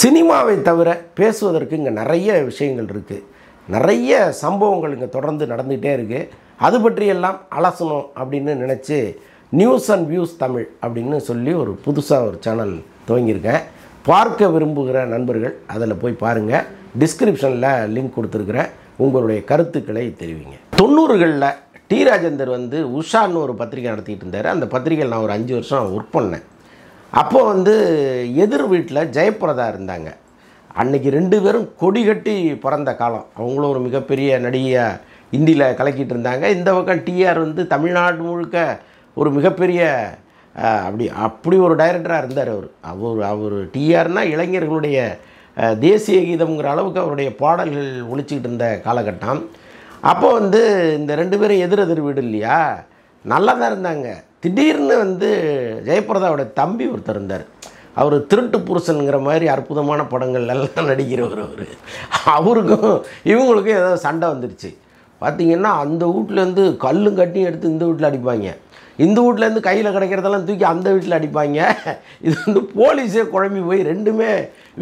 சினிமாவை தவிர பேசுவதற்கு இங்கே நிறைய விஷயங்கள் இருக்குது நிறைய சம்பவங்கள் இங்கே தொடர்ந்து நடந்துகிட்டே இருக்குது அது பற்றியெல்லாம் அலசணும் அப்படின்னு நினச்சி நியூஸ் அண்ட் வியூஸ் தமிழ் அப்படின்னு சொல்லி ஒரு புதுசாக ஒரு சேனல் துவங்கியிருக்கேன் பார்க்க விரும்புகிற நண்பர்கள் அதில் போய் பாருங்கள் டிஸ்கிரிப்ஷனில் லிங்க் கொடுத்துருக்குறேன் உங்களுடைய கருத்துக்களை தெரிவிங்க தொண்ணூறுகளில் டி ராஜேந்தர் வந்து உஷான்னு ஒரு பத்திரிகை நடத்திக்கிட்டு இருந்தார் அந்த பத்திரிகையில் நான் ஒரு அஞ்சு வருஷம் ஒர்க் பண்ணேன் அப்போது வந்து எதிர் வீட்டில் ஜெயப்பிரதா இருந்தாங்க அன்றைக்கி ரெண்டு பேரும் கொடி கட்டி பிறந்த காலம் அவங்களும் ஒரு மிகப்பெரிய நடிகையை இந்தியில் கலக்கிட்டு இருந்தாங்க இந்த பக்கம் டிஆர் வந்து தமிழ்நாடு முழுக்க ஒரு மிகப்பெரிய அப்படி அப்படி ஒரு டைரக்டராக இருந்தார் அவர் அவர் அவர் டிஆர்னால் இளைஞர்களுடைய தேசிய கீதம்ங்கிற அளவுக்கு அவருடைய பாடல்கள் ஒழிச்சிக்கிட்டு இருந்த காலகட்டம் அப்போது வந்து இந்த ரெண்டு பேரும் எதிர் எதிர் வீடு இல்லையா நல்லா தான் இருந்தாங்க திடீர்னு வந்து ஜெயபிரதாவோட தம்பி ஒருத்தர் இருந்தார் அவர் திருட்டு புருஷனுங்கிற மாதிரி அற்புதமான படங்கள் எல்லாம் நடிக்கிறவர் அவர் அவருக்கும் இவங்களுக்கும் ஏதாவது சண்டை வந்துருச்சு பார்த்திங்கன்னா அந்த வீட்டிலேருந்து கல்லும் கட்டியும் எடுத்து இந்த வீட்டில் அடிப்பாங்க இந்த வீட்டிலேருந்து கையில் கிடைக்கிறதெல்லாம் தூக்கி அந்த வீட்டில் அடிப்பாங்க இது வந்து போலீஸே குழம்பி போய் ரெண்டுமே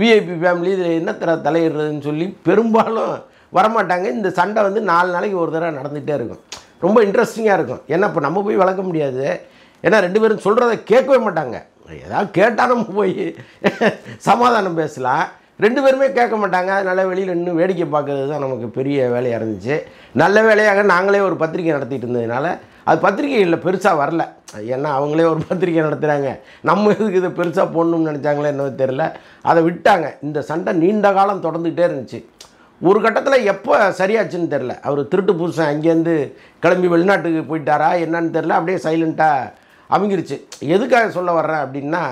விஐபி ஃபேமிலி இதில் என்ன தர தலையிடுறதுன்னு சொல்லி பெரும்பாலும் வரமாட்டாங்க இந்த சண்டை வந்து நாலு நாளைக்கு ஒரு தடவை நடந்துகிட்டே இருக்கும் ரொம்ப இன்ட்ரெஸ்டிங்காக இருக்கும் ஏன்னா இப்போ நம்ம போய் வளர்க்க முடியாது ஏன்னா ரெண்டு பேரும் சொல்கிறத கேட்கவே மாட்டாங்க ஏதாவது கேட்டாலும் போய் சமாதானம் பேசலாம் ரெண்டு பேருமே கேட்க மாட்டாங்க அதனால் வெளியில் இன்னும் வேடிக்கை பார்க்கறது தான் நமக்கு பெரிய வேலையாக இருந்துச்சு நல்ல வேலையாக நாங்களே ஒரு பத்திரிக்கை நடத்திட்டு இருந்ததுனால அது இல்லை பெருசாக வரல ஏன்னா அவங்களே ஒரு பத்திரிக்கை நடத்துகிறாங்க நம்ம இதுக்கு இதை பெருசாக போடணும்னு நினச்சாங்களே என்னவோ தெரில அதை விட்டாங்க இந்த சண்டை நீண்ட காலம் தொடர்ந்துகிட்டே இருந்துச்சு ஒரு கட்டத்தில் எப்போ சரியாச்சுன்னு தெரில அவர் திருட்டு புருஷன் அங்கேருந்து கிளம்பி வெளிநாட்டுக்கு போயிட்டாரா என்னன்னு தெரில அப்படியே சைலண்ட்டாக அமைஞ்சிருச்சு எதுக்காக சொல்ல வர்றேன் அப்படின்னா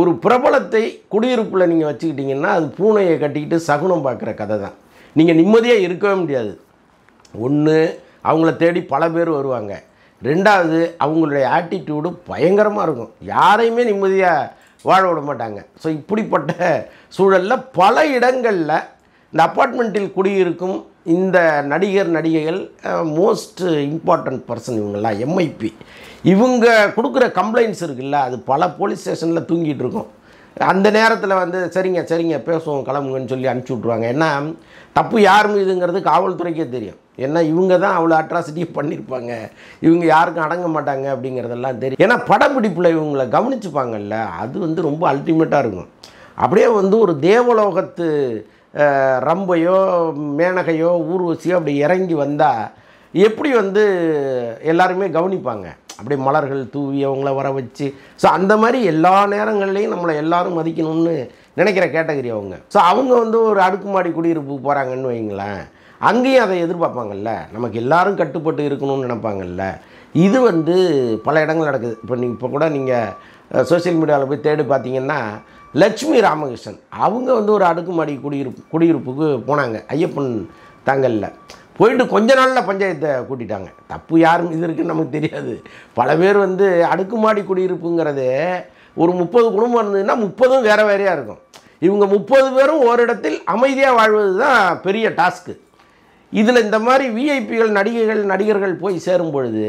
ஒரு பிரபலத்தை குடியிருப்பில் நீங்கள் வச்சுக்கிட்டிங்கன்னா அது பூனையை கட்டிக்கிட்டு சகுனம் பார்க்குற கதை தான் நீங்கள் நிம்மதியாக இருக்கவே முடியாது ஒன்று அவங்கள தேடி பல பேர் வருவாங்க ரெண்டாவது அவங்களுடைய ஆட்டிடியூடு பயங்கரமாக இருக்கும் யாரையுமே நிம்மதியாக வாழ விட மாட்டாங்க ஸோ இப்படிப்பட்ட சூழலில் பல இடங்களில் இந்த அப்பார்ட்மெண்ட்டில் குடியிருக்கும் இந்த நடிகர் நடிகைகள் மோஸ்ட் இம்பார்ட்டண்ட் பர்சன் இவங்கெல்லாம் எம்ஐபி இவங்க கொடுக்குற கம்ப்ளைண்ட்ஸ் இருக்குல்ல அது பல போலீஸ் ஸ்டேஷனில் தூங்கிட்டு இருக்கும் அந்த நேரத்தில் வந்து சரிங்க சரிங்க பேசுவோம் கிளம்புங்கன்னு சொல்லி அனுப்பிச்சி விட்ருவாங்க ஏன்னா தப்பு யார் மீதுங்கிறது காவல்துறைக்கே தெரியும் ஏன்னா இவங்க தான் அவ்வளோ அட்ராசிட்டி பண்ணியிருப்பாங்க இவங்க யாருக்கும் அடங்க மாட்டாங்க அப்படிங்கிறதெல்லாம் தெரியும் ஏன்னா படப்பிடிப்பில் இவங்களை கவனிச்சுப்பாங்கல்ல அது வந்து ரொம்ப அல்டிமேட்டாக இருக்கும் அப்படியே வந்து ஒரு தேவலோகத்து ரம்பையோ மேனகையோ ஊர்வசியோ அப்படி இறங்கி வந்தால் எப்படி வந்து எல்லாருமே கவனிப்பாங்க அப்படியே மலர்கள் தூவி அவங்கள வர வச்சு ஸோ அந்த மாதிரி எல்லா நேரங்கள்லேயும் நம்மளை எல்லாரும் மதிக்கணும்னு நினைக்கிற கேட்டகரி அவங்க ஸோ அவங்க வந்து ஒரு அடுக்குமாடி குடியிருப்பு போகிறாங்கன்னு வைங்களேன் அங்கேயும் அதை எதிர்பார்ப்பாங்கல்ல நமக்கு எல்லாரும் கட்டுப்பட்டு இருக்கணும்னு நினப்பாங்கல்ல இது வந்து பல இடங்கள் நடக்குது இப்போ நீங்கள் இப்போ கூட நீங்கள் சோசியல் மீடியாவில் போய் தேடி பார்த்தீங்கன்னா லட்சுமி ராமகிருஷ்ணன் அவங்க வந்து ஒரு அடுக்குமாடி குடியிருப்பு குடியிருப்புக்கு போனாங்க ஐயப்பன் தாங்கல்ல போயிட்டு கொஞ்ச நாளில் பஞ்சாயத்தை கூட்டிட்டாங்க தப்பு யார் மீது இருக்குன்னு நமக்கு தெரியாது பல பேர் வந்து அடுக்குமாடி குடியிருப்புங்கிறது ஒரு முப்பது குடும்பம் இருந்ததுன்னா முப்பதும் வேறு வேறையாக இருக்கும் இவங்க முப்பது பேரும் ஓரிடத்தில் அமைதியாக வாழ்வது தான் பெரிய டாஸ்க்கு இதில் இந்த மாதிரி விஐபிகள் நடிகைகள் நடிகர்கள் போய் சேரும் பொழுது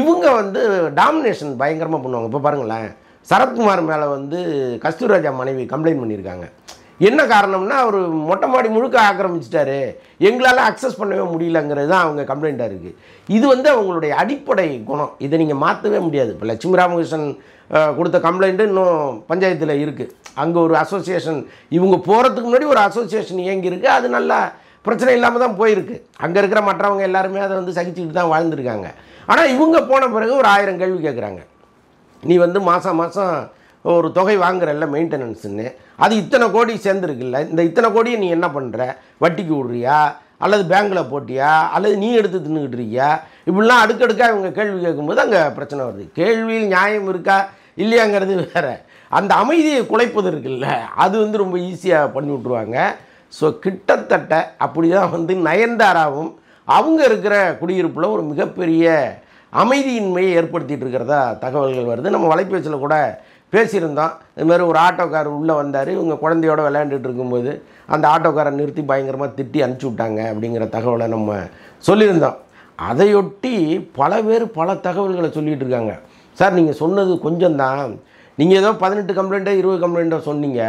இவங்க வந்து டாமினேஷன் பயங்கரமாக பண்ணுவாங்க இப்போ பாருங்களேன் சரத்குமார் மேலே வந்து கஸ்தூராஜா மனைவி கம்ப்ளைண்ட் பண்ணியிருக்காங்க என்ன காரணம்னா அவர் மொட்டை மாடி முழுக்க ஆக்கிரமிச்சிட்டாரு எங்களால் அக்சஸ் பண்ணவே முடியலங்கிறது தான் அவங்க கம்ப்ளைண்ட்டாக இருக்குது இது வந்து அவங்களுடைய அடிப்படை குணம் இதை நீங்கள் மாற்றவே முடியாது இப்போ லட்சுமி ராமகிருஷ்ணன் கொடுத்த கம்ப்ளைண்ட்டு இன்னும் பஞ்சாயத்தில் இருக்குது அங்கே ஒரு அசோசியேஷன் இவங்க போகிறதுக்கு முன்னாடி ஒரு அசோசியேஷன் இயங்கியிருக்கு அது நல்லா பிரச்சனை இல்லாமல் தான் போயிருக்கு அங்கே இருக்கிற மற்றவங்க எல்லாருமே அதை வந்து சகிச்சுக்கிட்டு தான் வாழ்ந்துருக்காங்க ஆனால் இவங்க போன பிறகு ஒரு ஆயிரம் கேள்வி கேட்குறாங்க நீ வந்து மாதம் மாதம் ஒரு தொகை வாங்குறல்ல மெயின்டெனன்ஸுன்னு அது இத்தனை கோடி சேர்ந்துருக்குல்ல இந்த இத்தனை கோடியை நீ என்ன பண்ணுற வட்டிக்கு விட்றியா அல்லது பேங்க்கில் போட்டியா அல்லது நீ எடுத்து தின்னுக்கிட்டு இருக்கியா இப்படிலாம் அடுக்கடுக்காக இவங்க கேள்வி கேட்கும்போது அங்கே பிரச்சனை வருது கேள்வியில் நியாயம் இருக்கா இல்லையாங்கிறது வேறு அந்த அமைதியை குலைப்பது இருக்குல்ல அது வந்து ரொம்ப ஈஸியாக பண்ணி விட்ருவாங்க ஸோ கிட்டத்தட்ட அப்படி தான் வந்து நயன்தாராவும் அவங்க இருக்கிற குடியிருப்பில் ஒரு மிகப்பெரிய அமைதியின்மையை ஏற்படுத்திகிட்டு இருக்கிறதா தகவல்கள் வருது நம்ம வலைபேச்சில் கூட பேசியிருந்தோம் இதுமாரி ஒரு ஆட்டோக்கார் உள்ளே வந்தார் இவங்க குழந்தையோட விளையாண்டுட்டு இருக்கும்போது அந்த ஆட்டோக்காரை நிறுத்தி பயங்கரமாக திட்டி அனுப்பிச்சி விட்டாங்க அப்படிங்கிற தகவலை நம்ம சொல்லியிருந்தோம் அதையொட்டி பல பேர் பல தகவல்களை சொல்லிகிட்டு இருக்காங்க சார் நீங்கள் சொன்னது கொஞ்சம் தான் நீங்கள் ஏதோ பதினெட்டு கம்ப்ளைண்ட்டோ இருபது கம்ப்ளைண்ட்டோ சொன்னீங்க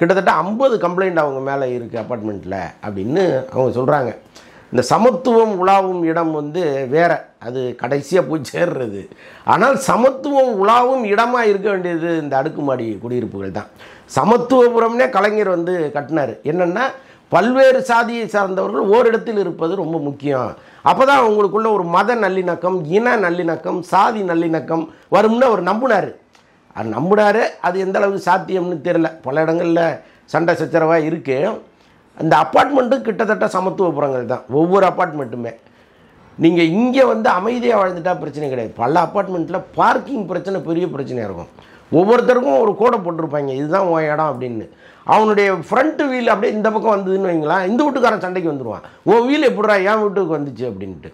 கிட்டத்தட்ட ஐம்பது கம்ப்ளைண்ட் அவங்க மேலே இருக்குது அப்பார்ட்மெண்ட்டில் அப்படின்னு அவங்க சொல்கிறாங்க இந்த சமத்துவம் உலாவும் இடம் வந்து வேற அது கடைசியாக போய் சேர்றது ஆனால் சமத்துவம் உலாவும் இடமாக இருக்க வேண்டியது இந்த அடுக்குமாடி குடியிருப்புகள் தான் சமத்துவபுரம்னே கலைஞர் வந்து கட்டினார் என்னென்னா பல்வேறு சாதியை சார்ந்தவர்கள் ஓரிடத்தில் இருப்பது ரொம்ப முக்கியம் அப்போ தான் அவங்களுக்குள்ள ஒரு மத நல்லிணக்கம் இன நல்லிணக்கம் சாதி நல்லிணக்கம் வரும்னு அவர் நம்பினார் அது நம்பினார் அது எந்தளவுக்கு சாத்தியம்னு தெரில பல இடங்களில் சண்டை சச்சரவாக இருக்குது அந்த அப்பார்ட்மெண்ட்டும் கிட்டத்தட்ட சமத்துவபுரங்கள் தான் ஒவ்வொரு அப்பார்ட்மெண்ட்டுமே நீங்கள் இங்கே வந்து அமைதியாக வாழ்ந்துட்டால் பிரச்சனை கிடையாது பல அப்பார்ட்மெண்ட்டில் பார்க்கிங் பிரச்சனை பெரிய பிரச்சனையாக இருக்கும் ஒவ்வொருத்தருக்கும் ஒரு கோடை போட்டிருப்பாங்க இதுதான் உன் இடம் அப்படின்னு அவனுடைய ஃப்ரண்ட் வீல் அப்படியே இந்த பக்கம் வந்ததுன்னு வைங்களா இந்த வீட்டுக்காரன் சண்டைக்கு வந்துடுவான் உன் வீல் எப்படிடா என் வீட்டுக்கு வந்துச்சு அப்படின்ட்டு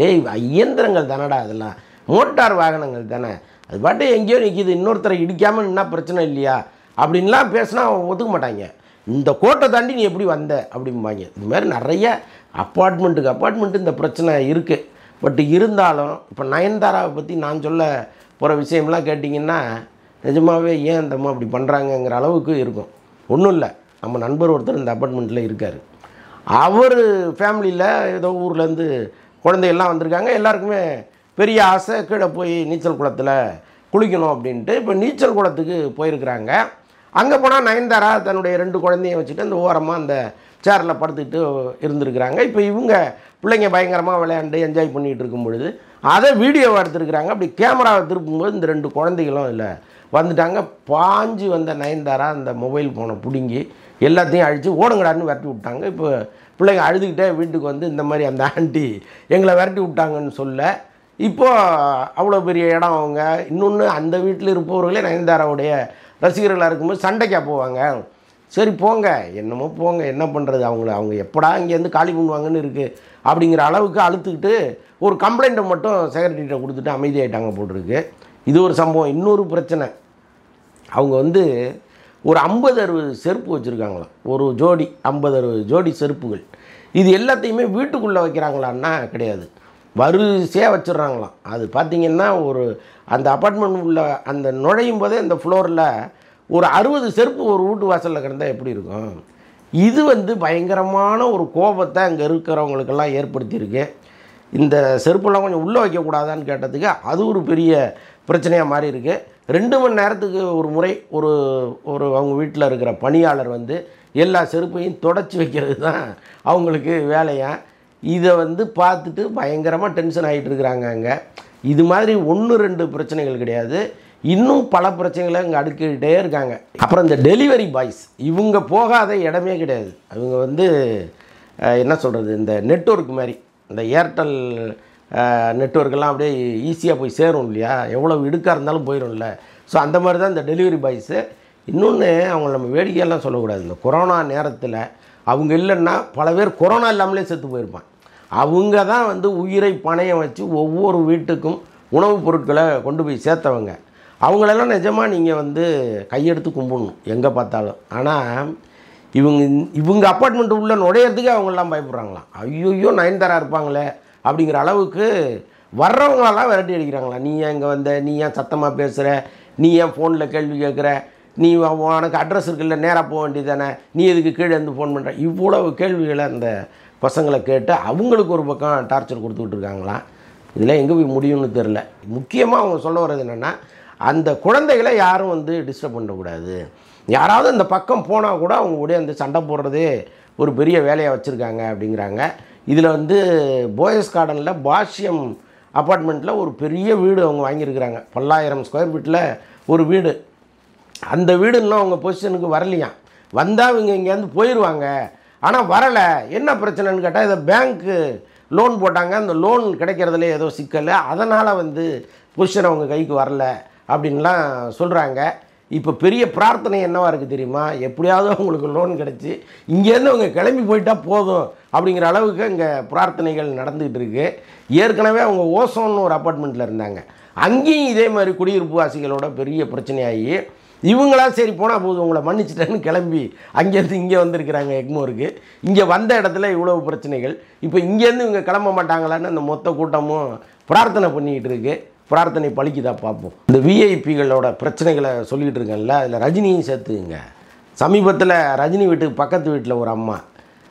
டேய் இயந்திரங்கள் தானடா அதெல்லாம் மோட்டார் வாகனங்கள் தானே அது பாட்டு எங்கேயோ நிற்கிது இன்னொருத்தரை இடிக்காமல் என்ன பிரச்சனை இல்லையா அப்படின்லாம் பேசினா அவன் ஒத்துக்க மாட்டாங்க இந்த கோட்டை தாண்டி நீ எப்படி வந்த அப்படிம்பாங்க இது மாதிரி நிறைய அப்பார்ட்மெண்ட்டுக்கு அப்பார்ட்மெண்ட்டு இந்த பிரச்சனை இருக்குது பட் இருந்தாலும் இப்போ நயன்தாராவை பற்றி நான் சொல்ல போகிற விஷயம்லாம் கேட்டிங்கன்னா நிஜமாகவே ஏன் இந்தம்மா அப்படி பண்ணுறாங்கங்கிற அளவுக்கு இருக்கும் ஒன்றும் இல்லை நம்ம நண்பர் ஒருத்தர் இந்த அப்பார்ட்மெண்ட்டில் இருக்கார் அவர் ஃபேமிலியில் ஏதோ ஊர்லேருந்து குழந்தைகள்லாம் வந்திருக்காங்க எல்லாருக்குமே பெரிய ஆசை கீழே போய் நீச்சல் குளத்தில் குளிக்கணும் அப்படின்ட்டு இப்போ நீச்சல் குளத்துக்கு போயிருக்கிறாங்க அங்கே போனால் நயன்தாரா தன்னுடைய ரெண்டு குழந்தையும் வச்சுட்டு அந்த ஓரமாக அந்த சேரில் படுத்துக்கிட்டு இருந்திருக்கிறாங்க இப்போ இவங்க பிள்ளைங்க பயங்கரமாக விளையாண்டு என்ஜாய் பண்ணிகிட்டு இருக்கும் பொழுது அதை வீடியோவை எடுத்துருக்குறாங்க அப்படி கேமராவை திருப்பும்போது இந்த ரெண்டு குழந்தைகளும் இல்லை வந்துட்டாங்க பாஞ்சு வந்த நயன்தாரா அந்த மொபைல் ஃபோனை பிடுங்கி எல்லாத்தையும் அழித்து ஓடுங்கடான்னு விரட்டி விட்டாங்க இப்போ பிள்ளைங்க அழுதுகிட்டே வீட்டுக்கு வந்து இந்த மாதிரி அந்த ஆண்டி எங்களை விரட்டி விட்டாங்கன்னு சொல்ல இப்போது அவ்வளோ பெரிய இடம் அவங்க இன்னொன்று அந்த வீட்டில் இருப்பவர்களே நயன்தாராவுடைய ரசிகர்களாக இருக்கும்போது சண்டைக்காக போவாங்க சரி போங்க என்னமோ போங்க என்ன பண்ணுறது அவங்கள அவங்க எப்படா இங்கேருந்து காலி பண்ணுவாங்கன்னு இருக்குது அப்படிங்கிற அளவுக்கு அழுத்துக்கிட்டு ஒரு கம்ப்ளைண்ட்டை மட்டும் செக்ரட்டரிகிட்ட கொடுத்துட்டு அமைதியாயிட்டாங்க போட்டிருக்கு இது ஒரு சம்பவம் இன்னொரு பிரச்சனை அவங்க வந்து ஒரு ஐம்பது அறுபது செருப்பு வச்சுருக்காங்களாம் ஒரு ஜோடி ஐம்பது அறுபது ஜோடி செருப்புகள் இது எல்லாத்தையுமே வீட்டுக்குள்ளே வைக்கிறாங்களான்னா கிடையாது வரிசையாக வச்சிடுறாங்களாம் அது பார்த்திங்கன்னா ஒரு அந்த அப்பார்ட்மெண்ட் உள்ள அந்த நுழையும் போதே அந்த ஃப்ளோரில் ஒரு அறுபது செருப்பு ஒரு வீட்டு வாசலில் கிடந்தால் எப்படி இருக்கும் இது வந்து பயங்கரமான ஒரு கோபத்தை அங்கே இருக்கிறவங்களுக்கெல்லாம் ஏற்படுத்தியிருக்கு இந்த செருப்பெல்லாம் கொஞ்சம் உள்ளே வைக்கக்கூடாதான்னு கேட்டதுக்கு அது ஒரு பெரிய பிரச்சனையாக மாறி இருக்குது ரெண்டு மணி நேரத்துக்கு ஒரு முறை ஒரு ஒரு அவங்க வீட்டில் இருக்கிற பணியாளர் வந்து எல்லா செருப்பையும் தொடச்சி வைக்கிறது தான் அவங்களுக்கு வேலையாக இதை வந்து பார்த்துட்டு பயங்கரமாக டென்ஷன் ஆகிட்டு இருக்கிறாங்க அங்கே இது மாதிரி ஒன்று ரெண்டு பிரச்சனைகள் கிடையாது இன்னும் பல பிரச்சனைகளை அங்கே அடுக்கிக்கிட்டே இருக்காங்க அப்புறம் இந்த டெலிவரி பாய்ஸ் இவங்க போகாத இடமே கிடையாது அவங்க வந்து என்ன சொல்கிறது இந்த நெட்ஒர்க் மாதிரி இந்த ஏர்டெல் நெட்ஒர்க்கெல்லாம் அப்படியே ஈஸியாக போய் சேரும் இல்லையா எவ்வளோ இடுக்காக இருந்தாலும் போயிடும்ல ஸோ அந்த மாதிரி தான் இந்த டெலிவரி பாய்ஸு இன்னொன்று அவங்க நம்ம வேடிக்கையெல்லாம் சொல்லக்கூடாது இந்த கொரோனா நேரத்தில் அவங்க இல்லைன்னா பல பேர் கொரோனா இல்லாமலே செத்து போயிருப்பான் அவங்க தான் வந்து உயிரை பணையம் வச்சு ஒவ்வொரு வீட்டுக்கும் உணவுப் பொருட்களை கொண்டு போய் சேர்த்தவங்க அவங்களெல்லாம் நிஜமாக நீங்கள் வந்து கையெடுத்து கும்பிடணும் எங்கே பார்த்தாலும் ஆனால் இவங்க இவங்க அப்பார்ட்மெண்ட் உள்ளே நுழையிறதுக்கு அவங்களாம் பயப்படுறாங்களாம் ஐயோயோ நயன்தாரா இருப்பாங்களே அப்படிங்கிற அளவுக்கு வர்றவங்களெல்லாம் விரட்டி அடிக்கிறாங்களா நீ ஏன் இங்கே வந்த நீ ஏன் சத்தமாக பேசுகிற நீ ஏன் ஃபோனில் கேள்வி கேட்குற நீ உனக்கு அட்ரஸ் இருக்குல்ல நேராக போக வேண்டியதானே நீ எதுக்கு கீழே இருந்து ஃபோன் பண்ணுற இவ்வளவு கேள்விகளை அந்த பசங்களை கேட்டு அவங்களுக்கு ஒரு பக்கம் டார்ச்சர் கொடுத்துக்கிட்டு இருக்காங்களாம் இதெல்லாம் எங்கே போய் முடியும்னு தெரில முக்கியமாக அவங்க சொல்ல வர்றது என்னென்னா அந்த குழந்தைகளை யாரும் வந்து டிஸ்டர்ப் பண்ணக்கூடாது யாராவது அந்த பக்கம் போனால் கூட அவங்க கூட அந்த சண்டை போடுறதே ஒரு பெரிய வேலையாக வச்சுருக்காங்க அப்படிங்கிறாங்க இதில் வந்து போயஸ் கார்டனில் பாஷ்யம் அப்பார்ட்மெண்ட்டில் ஒரு பெரிய வீடு அவங்க வாங்கியிருக்கிறாங்க பல்லாயிரம் ஸ்கொயர் ஃபீட்டில் ஒரு வீடு அந்த வீடு இன்னும் அவங்க பொசிஷனுக்கு வரலையாம் வந்தால் இவங்க இங்கேருந்து போயிடுவாங்க ஆனால் வரலை என்ன பிரச்சனைன்னு கேட்டால் இதை பேங்க்கு லோன் போட்டாங்க அந்த லோன் கிடைக்கிறதுல ஏதோ சிக்கல் அதனால் வந்து புருஷன் அவங்க கைக்கு வரல அப்படின்லாம் சொல்கிறாங்க இப்போ பெரிய பிரார்த்தனை என்னவாக இருக்குது தெரியுமா எப்படியாவது அவங்களுக்கு லோன் கிடச்சி இங்கேருந்து அவங்க கிளம்பி போயிட்டால் போதும் அப்படிங்கிற அளவுக்கு இங்கே பிரார்த்தனைகள் நடந்துகிட்டு இருக்குது ஏற்கனவே அவங்க ஓசோன்னு ஒரு அப்பார்ட்மெண்ட்டில் இருந்தாங்க அங்கேயும் இதே மாதிரி குடியிருப்பு வாசிகளோட பெரிய பிரச்சனையாகி இவங்களா சரி போனால் போதும் உங்களை மன்னிச்சிட்டேன்னு கிளம்பி அங்கேருந்து இங்கே வந்திருக்கிறாங்க எக்மோருக்கு இங்கே வந்த இடத்துல இவ்வளவு பிரச்சனைகள் இப்போ இங்கேருந்து இவங்க கிளம்ப மாட்டாங்களான்னு அந்த மொத்த கூட்டமும் பிரார்த்தனை பண்ணிக்கிட்டு இருக்கு பிரார்த்தனை பழிக்குதா பார்ப்போம் இந்த விஐபிகளோட பிரச்சனைகளை சொல்லிக்கிட்டு இருக்கேன்ல அதில் ரஜினியும் சேர்த்துங்க சமீபத்தில் ரஜினி வீட்டுக்கு பக்கத்து வீட்டில் ஒரு அம்மா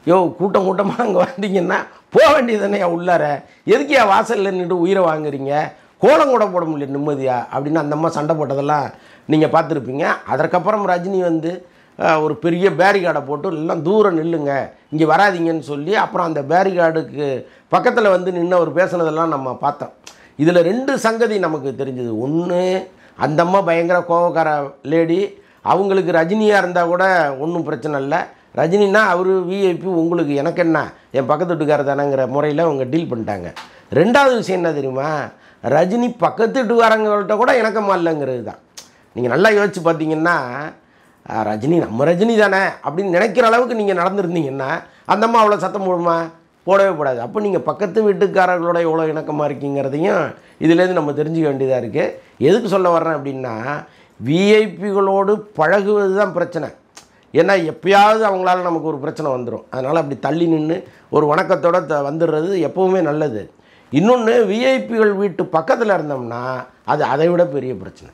யோ கூட்டம் கூட்டமாக அங்கே வந்தீங்கன்னா போக வேண்டியது தானே உள்ளார எதுக்கியா வாசலில் நின்று உயிரை வாங்குறீங்க கோலம் கூட போட முடியல நிம்மதியாக அப்படின்னு அந்த அம்மா சண்டை போட்டதெல்லாம் நீங்கள் பார்த்துருப்பீங்க அதற்கப்புறம் ரஜினி வந்து ஒரு பெரிய பேரிகார்டை போட்டு எல்லாம் தூரம் நில்லுங்க இங்கே வராதிங்கன்னு சொல்லி அப்புறம் அந்த பேரிகார்டுக்கு பக்கத்தில் வந்து நின்று அவர் பேசுனதெல்லாம் நம்ம பார்த்தோம் இதில் ரெண்டு சங்கதி நமக்கு தெரிஞ்சது ஒன்று அந்த அம்மா பயங்கர கோபக்கார லேடி அவங்களுக்கு ரஜினியாக இருந்தால் கூட ஒன்றும் பிரச்சனை இல்லை ரஜினினா அவர் விஐபி உங்களுக்கு எனக்கு என்ன என் பக்கத்து வீட்டுக்காரர் முறையில் அவங்க டீல் பண்ணிட்டாங்க ரெண்டாவது விஷயம் என்ன தெரியுமா ரஜினி பக்கத்து வீட்டுக்காரங்கள்ட்ட கூட இணக்கமாக இல்லைங்கிறது தான் நீங்கள் நல்லா யோசிச்சு பார்த்தீங்கன்னா ரஜினி நம்ம ரஜினி தானே அப்படின்னு நினைக்கிற அளவுக்கு நீங்கள் நடந்துருந்தீங்கன்னா அந்தம்மா அவ்வளோ சத்தம் போடுமா போடவே போடாது அப்போ நீங்கள் பக்கத்து வீட்டுக்காரர்களோட எவ்வளோ இணக்கமாக இருக்கீங்கிறதையும் இதுலேருந்து நம்ம தெரிஞ்சுக்க வேண்டியதாக இருக்குது எதுக்கு சொல்ல வர்றேன் அப்படின்னா விஐபிகளோடு பழகுவது தான் பிரச்சனை ஏன்னா எப்பயாவது அவங்களால நமக்கு ஒரு பிரச்சனை வந்துடும் அதனால் அப்படி தள்ளி நின்று ஒரு வணக்கத்தோடு த வந்துடுறது எப்போவுமே நல்லது இன்னொன்று விஐபிகள் வீட்டு பக்கத்தில் இருந்தோம்னா அது அதை விட பெரிய பிரச்சனை